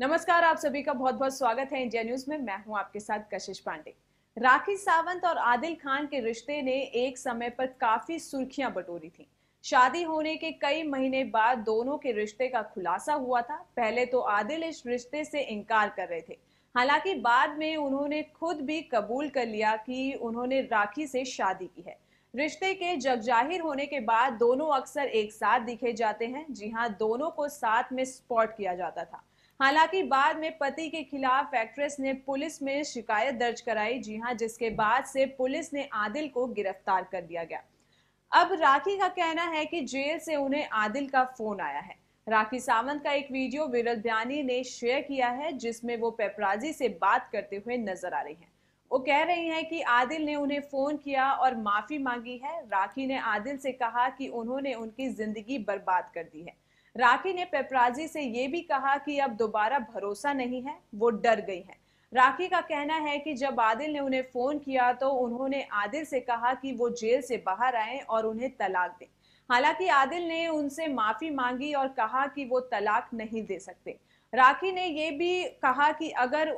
नमस्कार आप सभी का बहुत बहुत स्वागत है इंडिया न्यूज में मैं हूं आपके साथ कशिश पांडे राखी सावंत और आदिल खान के रिश्ते ने एक समय पर काफी सुर्खियां बटोरी थी शादी होने के कई महीने बाद दोनों के रिश्ते का खुलासा हुआ था पहले तो आदिल इस रिश्ते से इनकार कर रहे थे हालांकि बाद में उन्होंने खुद भी कबूल कर लिया कि उन्होंने राखी से शादी की है रिश्ते के जगजाहिर होने के बाद दोनों अक्सर एक साथ दिखे जाते हैं जी हाँ दोनों को साथ में स्पॉट किया जाता था हालांकि बाद में पति के खिलाफ एक्ट्रेस ने पुलिस में शिकायत दर्ज कराई जी हां जिसके बाद से पुलिस ने आदिल को गिरफ्तार कर लिया गया अब राखी का कहना है कि जेल से उन्हें आदिल का फोन आया है राखी सावंत का एक वीडियो विरल दयानी ने शेयर किया है जिसमें वो पेपराजी से बात करते हुए नजर आ रही हैं वो कह रही हैं कि आदिल ने उन्हें फोन किया और माफी मांगी है राखी ने आदिल से कहा कि उन्होंने उनकी जिंदगी बर्बाद कर दी है राखी ने पेपराजी से ये भी कहा कि अब दोबारा भरोसा नहीं है वो डर गई हैं राखी का कहना है कि जब आदिल ने उन्हें फोन किया तो उन्होंने आदिल से कहा कि वो जेल से बाहर आए और उन्हें तलाक दें हालांकि आदिल ने उनसे माफी मांगी और कहा कि वो तलाक नहीं दे सकते राखी ने ये भी कहा कि अगर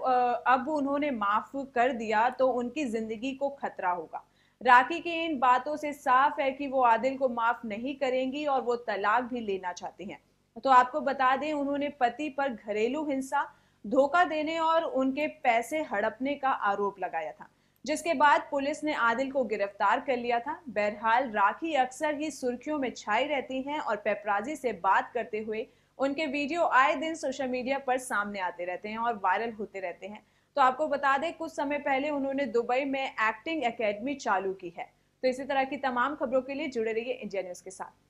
अब उन्होंने माफ कर दिया तो उनकी जिंदगी को खतरा होगा राखी की इन बातों से साफ है कि वो आदिल को माफ नहीं करेंगी और वो तलाक भी लेना चाहती हैं तो आपको बता दें उन्होंने पति पर घरेलू हिंसा धोखा देने और उनके पैसे हड़पने का आरोप लगाया था जिसके बाद पुलिस ने आदिल को गिरफ्तार कर लिया था बहरहाल राखी अक्सर ही सुर्खियों में छाई रहती हैं और पेपराजी से बात करते हुए उनके वीडियो आए दिन सोशल मीडिया पर सामने आते रहते हैं और वायरल होते रहते हैं तो आपको बता दें कुछ समय पहले उन्होंने दुबई में एक्टिंग एकेडमी चालू की है तो इसी तरह की तमाम खबरों के लिए जुड़े रहिए इंडिया न्यूज के साथ